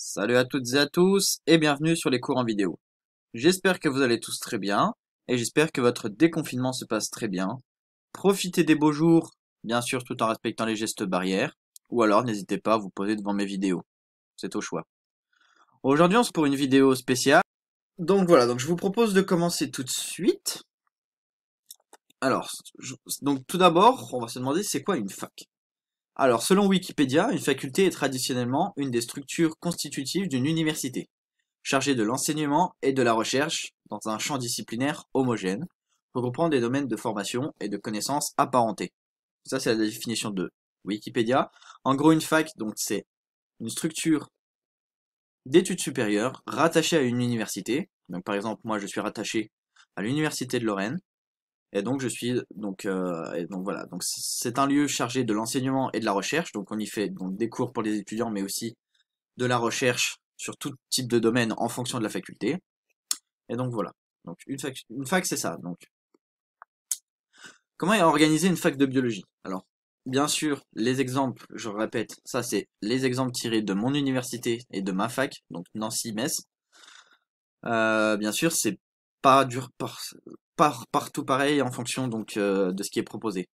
Salut à toutes et à tous et bienvenue sur les cours en vidéo. J'espère que vous allez tous très bien et j'espère que votre déconfinement se passe très bien. Profitez des beaux jours, bien sûr tout en respectant les gestes barrières, ou alors n'hésitez pas à vous poser devant mes vidéos. C'est au choix. Aujourd'hui on se pour une vidéo spéciale. Donc voilà, donc je vous propose de commencer tout de suite. Alors, donc tout d'abord, on va se demander c'est quoi une fac alors, selon Wikipédia, une faculté est traditionnellement une des structures constitutives d'une université, chargée de l'enseignement et de la recherche dans un champ disciplinaire homogène, regroupant des domaines de formation et de connaissances apparentées. Ça, c'est la définition de Wikipédia. En gros, une fac, donc, c'est une structure d'études supérieures rattachée à une université. Donc, par exemple, moi, je suis rattaché à l'université de Lorraine. Et donc je suis donc euh, et donc voilà donc c'est un lieu chargé de l'enseignement et de la recherche donc on y fait donc des cours pour les étudiants mais aussi de la recherche sur tout type de domaine en fonction de la faculté et donc voilà donc une fac une fac c'est ça donc comment est organisée une fac de biologie alors bien sûr les exemples je répète ça c'est les exemples tirés de mon université et de ma fac donc Nancy Metz euh, bien sûr c'est pas dur par, par, partout pareil en fonction donc euh, de ce qui est proposé.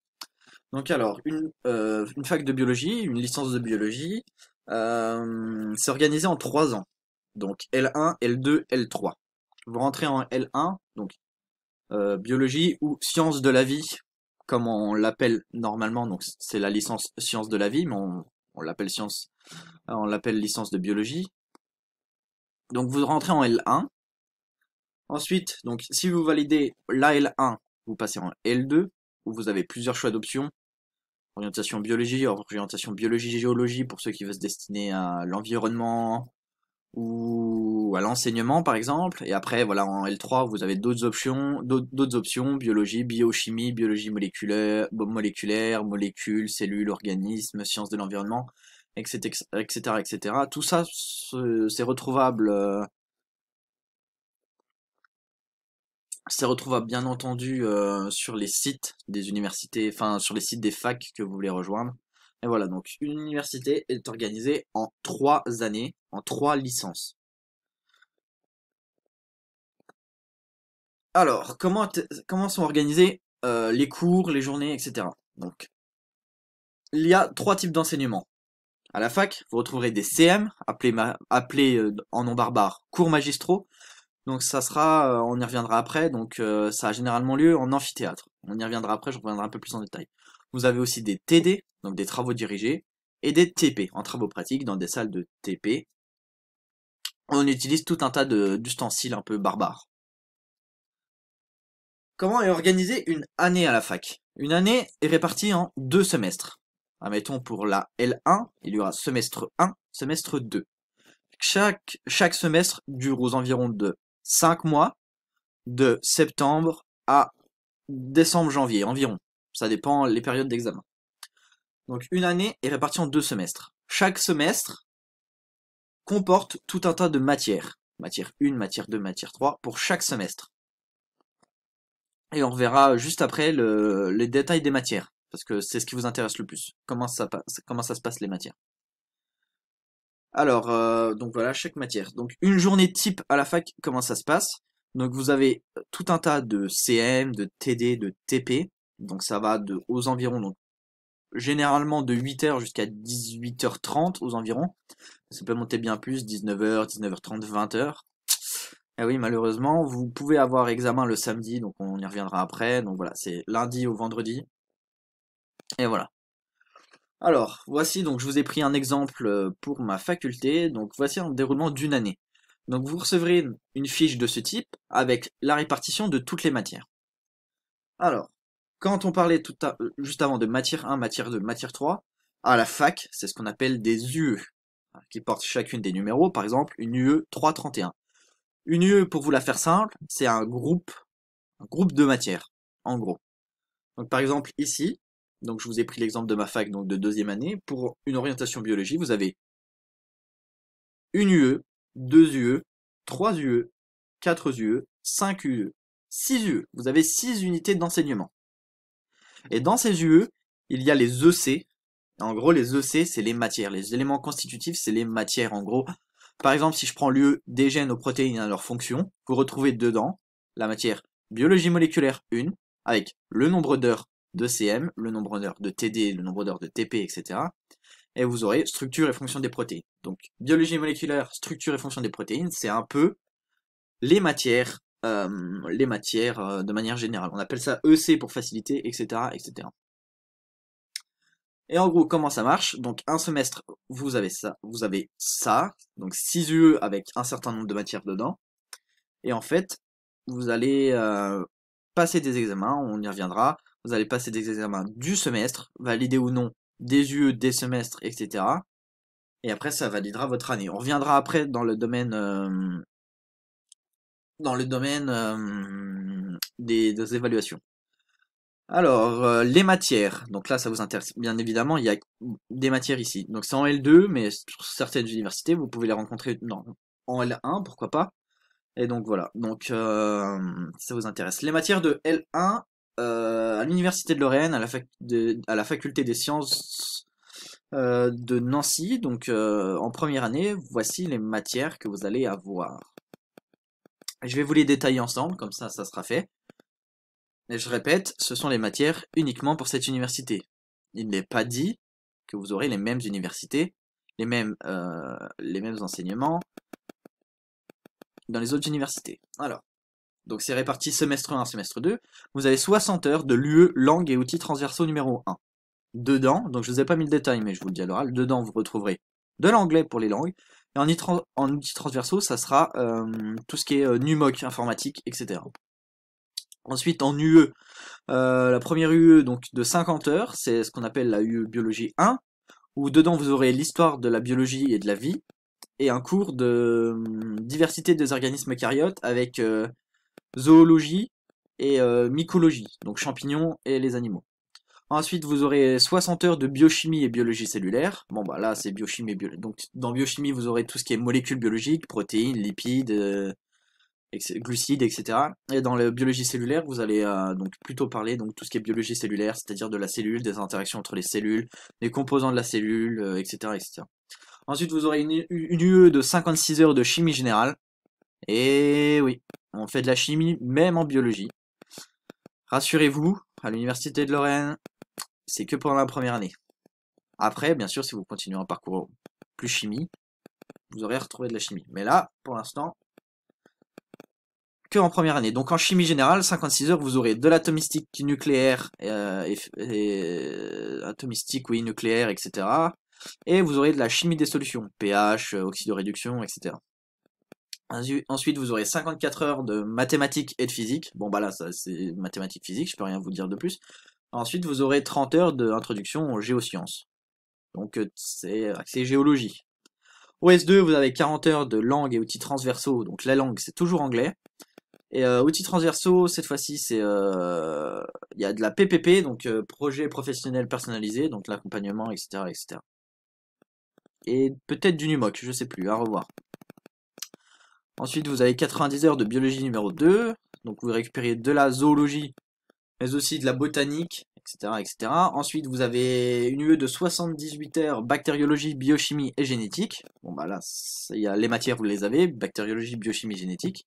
Donc alors, une, euh, une, fac de biologie, une licence de biologie, euh, c'est organisé en trois ans. Donc L1, L2, L3. Vous rentrez en L1, donc euh, biologie ou sciences de la vie, comme on l'appelle normalement, donc c'est la licence sciences de la vie, mais on, on l'appelle science, on l'appelle licence de biologie. Donc vous rentrez en L1, Ensuite, donc, si vous validez l'AL1, vous passez en L2, où vous avez plusieurs choix d'options. Orientation biologie, orientation biologie-géologie pour ceux qui veulent se destiner à l'environnement ou à l'enseignement par exemple. Et après, voilà, en L3, vous avez d'autres options, d'autres options, biologie, biochimie, biologie moléculaire, moléculaire, molécules, cellules, organismes, sciences de l'environnement, etc., etc., etc. Tout ça, c'est retrouvable euh, c'est retrouvable bien entendu euh, sur les sites des universités, enfin sur les sites des facs que vous voulez rejoindre. Et voilà, donc une université est organisée en trois années, en trois licences. Alors, comment, sont organisés euh, les cours, les journées, etc. Donc, il y a trois types d'enseignement. À la fac, vous retrouverez des CM, appelés, euh, en nom barbare cours magistraux, donc ça sera, euh, on y reviendra après, donc euh, ça a généralement lieu en amphithéâtre. On y reviendra après, je reviendrai un peu plus en détail. Vous avez aussi des TD, donc des travaux dirigés, et des TP, en travaux pratiques, dans des salles de TP. On utilise tout un tas d'ustensiles un peu barbares. Comment est organisée une année à la fac Une année est répartie en deux semestres. Admettons pour la L1, il y aura semestre 1, semestre 2. Chaque, chaque semestre dure aux environs de cinq mois, de septembre à décembre-janvier environ. Ça dépend les périodes d'examen. Donc une année est répartie en deux semestres. Chaque semestre comporte tout un tas de matières. Matière 1, matière 2, matière 3 pour chaque semestre. Et on reverra juste après les détails des matières, parce que c'est ce qui vous intéresse le plus. Comment ça, comment ça se passe les matières. Alors, euh, donc voilà, chaque matière. Donc, une journée type à la fac, comment ça se passe Donc, vous avez euh, tout un tas de CM, de TD, de TP. Donc, ça va de aux environs, donc généralement de 8h jusqu'à 18h30 aux environs. Ça peut monter bien plus, 19h, 19h30, 20h. Et oui, malheureusement, vous pouvez avoir examen le samedi, donc on y reviendra après. Donc voilà, c'est lundi au vendredi. Et voilà. Alors, voici donc, je vous ai pris un exemple euh, pour ma faculté. Donc, voici un déroulement d'une année. Donc, vous recevrez une fiche de ce type avec la répartition de toutes les matières. Alors, quand on parlait tout euh, juste avant de matière 1, matière 2, matière 3, à la fac, c'est ce qu'on appelle des UE, hein, qui portent chacune des numéros, par exemple une UE 331. Une UE, pour vous la faire simple, c'est un groupe, un groupe de matières, en gros. Donc par exemple ici, donc je vous ai pris l'exemple de ma fac donc de deuxième année. Pour une orientation biologie, vous avez une UE, deux UE, trois UE, quatre UE, cinq UE, six UE. Vous avez six unités d'enseignement. Et dans ces UE, il y a les EC. En gros, les EC, c'est les matières. Les éléments constitutifs, c'est les matières. En gros, par exemple, si je prends l'UE des gènes aux protéines et à leur fonction, vous retrouvez dedans la matière biologie moléculaire 1, avec le nombre d'heures de CM, le nombre d'heures de TD, le nombre d'heures de TP, etc. Et vous aurez structure et fonction des protéines. Donc, biologie moléculaire, structure et fonction des protéines, c'est un peu les matières, euh, les matières euh, de manière générale. On appelle ça EC pour faciliter, etc., etc. Et en gros, comment ça marche Donc, un semestre, vous avez ça, vous avez ça, donc 6 UE avec un certain nombre de matières dedans. Et en fait, vous allez euh, passer des examens, on y reviendra vous allez passer des examens du semestre, valider ou non des UE, des semestres, etc. Et après, ça validera votre année. On reviendra après dans le domaine euh, dans le domaine euh, des, évaluations. Alors, euh, les matières. Donc là, ça vous intéresse. Bien évidemment, il y a des matières ici. Donc c'est en L2, mais sur certaines universités, vous pouvez les rencontrer en L1, pourquoi pas. Et donc voilà, donc ça vous intéresse. Les matières de L1 euh, à l'université de Lorraine, à la, faculté des sciences euh, de Nancy. Donc euh, en première année, voici les matières que vous allez avoir. Je vais vous les détailler ensemble, comme ça, ça sera fait. Mais je répète, ce sont les matières uniquement pour cette université. Il n'est pas dit que vous aurez les mêmes universités, les mêmes, les mêmes enseignements dans les autres universités. Alors, donc c'est réparti semestre 1, semestre 2, vous avez 60 heures de l'UE langue et outils transversaux numéro 1. Dedans, donc je ne vous ai pas mis le détail, mais je vous le dis à l'oral, dedans vous retrouverez de l'anglais pour les langues, et en, outils transversaux, ça sera euh, tout ce qui est euh, NUMOC, informatique, etc. Ensuite, en UE, euh, la première UE donc de 50 heures, c'est ce qu'on appelle la UE biologie 1, où dedans vous aurez l'histoire de la biologie et de la vie, et un cours de hum, diversité des organismes cariotes avec zoologie et euh, mycologie, donc champignons et les animaux. Ensuite, vous aurez 60 heures de biochimie et biologie cellulaire. Bon, bah là, c'est biochimie et biologie. Donc, dans biochimie, vous aurez tout ce qui est molécules biologiques, protéines, lipides, euh, glucides, etc. Et dans la biologie cellulaire, vous allez euh, donc plutôt parler donc tout ce qui est biologie cellulaire, c'est-à-dire de la cellule, des interactions entre les cellules, les composants de la cellule, etc., Ensuite, vous aurez une UE e de 56 heures de chimie générale. Et oui, on fait de la chimie, même en biologie. Rassurez-vous, à l'université de Lorraine, c'est que pendant la première année. Après, bien sûr, si vous continuez un parcours plus chimie, vous aurez retrouvé de la chimie. Mais là, pour l'instant, que en première année. Donc en chimie générale, 56 heures, vous aurez de l'atomistique nucléaire, euh, euh, atomistique, oui, nucléaire, etc. Et vous aurez de la chimie des solutions, pH, oxydoréduction, etc. Ensuite, vous aurez 54 heures de mathématiques et de physique. Bon, bah là, c'est mathématiques, physique, je peux rien vous dire de plus. Ensuite, vous aurez 30 heures d'introduction aux géosciences. Donc, euh, c'est accès géologie. os 2 vous avez 40 heures de langue et outils transversaux. Donc, la langue, c'est toujours anglais. Et euh, outils transversaux, cette fois-ci, c'est euh, il y a de la PPP, donc euh, projet professionnel personnalisé, donc l'accompagnement, etc., etc. Et peut-être du NUMOC, je sais plus, à revoir. Ensuite, vous avez 90 heures de biologie numéro 2. Donc, vous récupérez de la zoologie, mais aussi de la botanique, etc. etc. Ensuite, vous avez une UE de 78 heures bactériologie, biochimie et génétique. Bon, bah là, y a les matières, vous les avez, bactériologie, biochimie, génétique.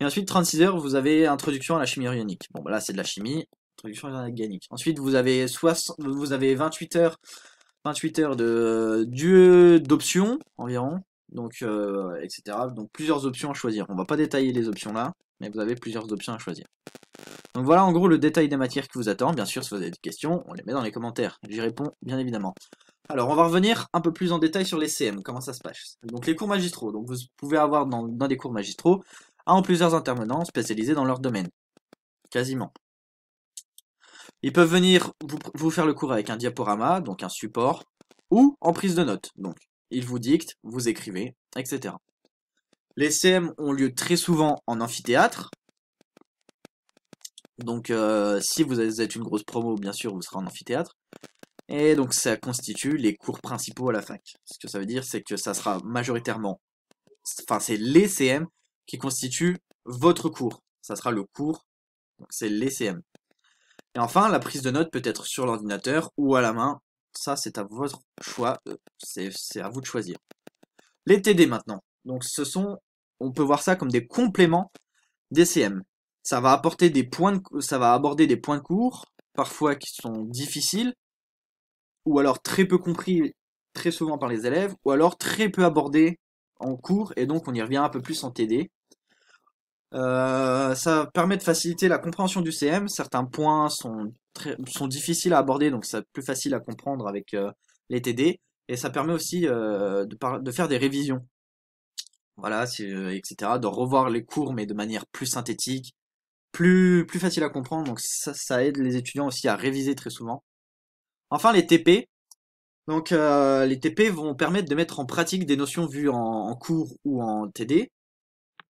Et ensuite, 36 heures, vous avez introduction à la chimie organique. Bon, bah là, c'est de la chimie, introduction à l'organique. Ensuite, vous avez, vous avez 28 heures, 28 heures de, d'options, environ donc euh, etc. Donc plusieurs options à choisir. On va pas détailler les options là, mais vous avez plusieurs options à choisir. Donc voilà en gros le détail des matières qui vous attend. Bien sûr, si vous avez des questions, on les met dans les commentaires. J'y réponds bien évidemment. Alors on va revenir un peu plus en détail sur les CM, comment ça se passe. Donc les cours magistraux, donc vous pouvez avoir dans, des cours magistraux un ou plusieurs intervenants spécialisés dans leur domaine. Quasiment. Ils peuvent venir vous faire le cours avec un diaporama, donc un support, ou en prise de notes. Donc il vous dicte, vous écrivez, etc. Les CM ont lieu très souvent en amphithéâtre. Donc euh, si vous êtes une grosse promo, bien sûr, vous serez en amphithéâtre. Et donc ça constitue les cours principaux à la fac. Ce que ça veut dire, c'est que ça sera majoritairement... Enfin, c'est les CM qui constituent votre cours. Ça sera le cours, c'est les CM. Et enfin, la prise de notes peut être sur l'ordinateur ou à la main ça c'est à votre choix, euh, c'est à vous de choisir. Les TD maintenant. Donc ce sont, on peut voir ça comme des compléments des CM. Ça va apporter des points ça va aborder des points courts, parfois qui sont difficiles, ou alors très peu compris très souvent par les élèves, ou alors très peu abordés en cours, et donc on y revient un peu plus en TD. Euh, ça permet de faciliter la compréhension du CM. Certains points sont sont difficiles à aborder, donc c'est plus facile à comprendre avec euh, les TD. Et ça permet aussi euh, de, faire des révisions. Voilà, euh, etc. De revoir les cours, mais de manière plus synthétique, plus, plus facile à comprendre. Donc ça, ça aide les étudiants aussi à réviser très souvent. Enfin, les TP. Donc les TP vont permettre de mettre en pratique des notions vues en cours ou en TD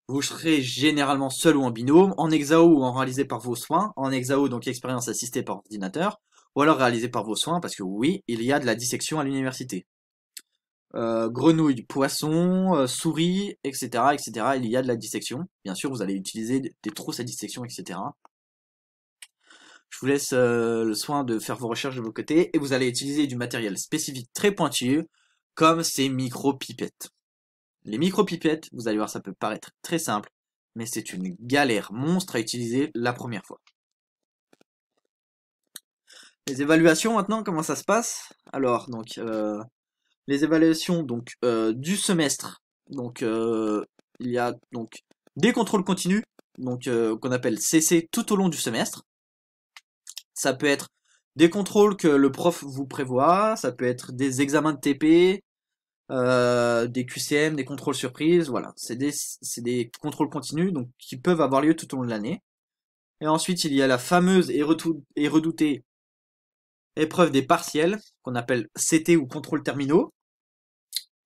vous serez généralement seul ou en binôme, en exao ou en réalisé par vos soins, en exao donc expérience assistée par ordinateur, ou alors réalisé par vos soins parce que oui, il y a de la dissection à l'université. Euh, grenouille, poisson, euh, souris, etc., etc. Il y a de la dissection. Bien sûr, vous allez utiliser des trousses à dissection, etc. Je vous laisse euh, le soin de faire vos recherches de vos côtés et vous allez utiliser du matériel spécifique très pointu comme ces micro-pipettes. Les micro-pipettes, vous allez voir, ça peut paraître très simple, mais c'est une galère monstre à utiliser la première fois. Les évaluations maintenant, comment ça se passe Alors, donc, euh, les évaluations donc, euh, du semestre. Donc, euh, il y a donc des contrôles continus, donc qu'on appelle CC tout au long du semestre. Ça peut être des contrôles que le prof vous prévoit, ça peut être des examens de TP, euh, des QCM, des contrôles surprises, voilà. C'est des, contrôles continus donc qui peuvent avoir lieu tout au long de l'année. Et ensuite, il y a la fameuse et, redoutée épreuve des partiels, qu'on appelle CT ou contrôle terminaux.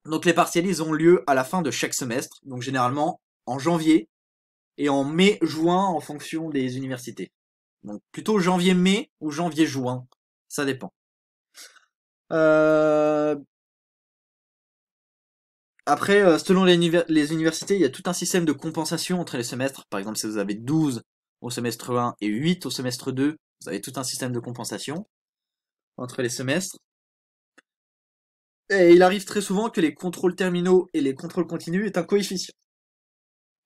Donc les partiels, ils ont lieu à la fin de chaque semestre, donc généralement en janvier et en mai-juin en fonction des universités. Donc plutôt janvier-mai ou janvier-juin, ça dépend. Euh, après, euh, selon les, universités, il y a tout un système de compensation entre les semestres. Par exemple, si vous avez 12 au semestre 1 et 8 au semestre 2, vous avez tout un système de compensation entre les semestres. Et il arrive très souvent que les contrôles terminaux et les contrôles continus aient un coefficient.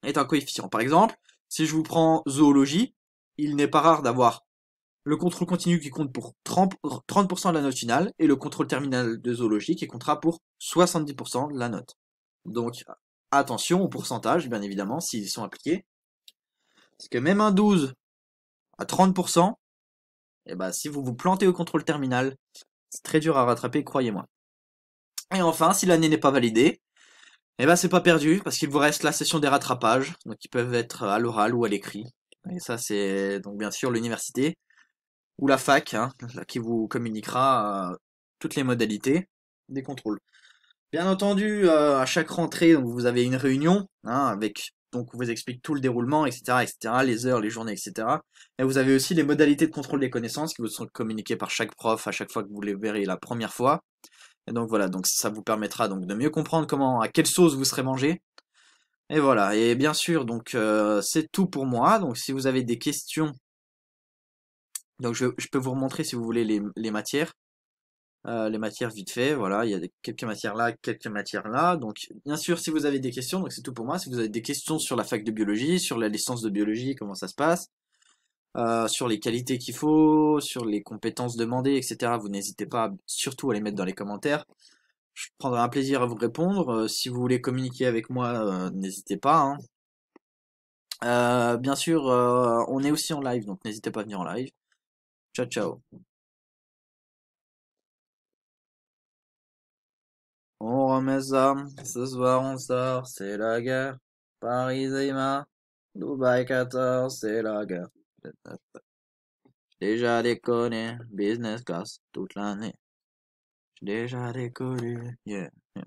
Est un coefficient. Par exemple, si je vous prends zoologie, il n'est pas rare d'avoir le contrôle continu qui compte pour 30% de la note finale et le contrôle terminal de zoologie qui comptera pour 70% de la note. Donc attention au pourcentage, bien évidemment, s'ils sont appliqués. Parce que même un 12 à 30%, et eh ben, si vous vous plantez au contrôle terminal, c'est très dur à rattraper, croyez-moi. Et enfin, si l'année n'est pas validée, eh ben, c'est pas perdu, parce qu'il vous reste la session des rattrapages, donc ils peuvent être à l'oral ou à l'écrit. Et ça, c'est donc bien sûr l'université ou la fac, hein, qui vous communiquera euh, toutes les modalités des contrôles. Bien entendu, euh, à chaque rentrée, vous avez une réunion hein, avec donc on vous explique tout le déroulement, etc., etc., les heures, les journées, etc. Et vous avez aussi les modalités de contrôle des connaissances qui vous sont communiquées par chaque prof à chaque fois que vous les verrez la première fois. Et donc voilà, donc ça vous permettra donc de mieux comprendre comment, à quelle sauce vous serez mangé. Et voilà, et bien sûr, donc euh, c'est tout pour moi. Donc si vous avez des questions, donc je, peux vous remontrer si vous voulez les matières. Euh, les matières vite fait, voilà, il y a quelques matières là, quelques matières là. Donc, bien sûr, si vous avez des questions, donc c'est tout pour moi. Si vous avez des questions sur la fac de biologie, sur la licence de biologie, comment ça se passe, euh, sur les qualités qu'il faut, sur les compétences demandées, etc., vous n'hésitez pas surtout à les mettre dans les commentaires. Je prendrai un plaisir à vous répondre. Euh, si vous voulez communiquer avec moi, n'hésitez pas. Hein. bien sûr, on est aussi en live, donc n'hésitez pas à venir en live. Ciao, ciao. mes armes, ce soir on sort, c'est la guerre. Paris, Dubaï, 14, c'est la guerre. Déjà déconné, business class, toute l'année. Déjà déconné, yeah.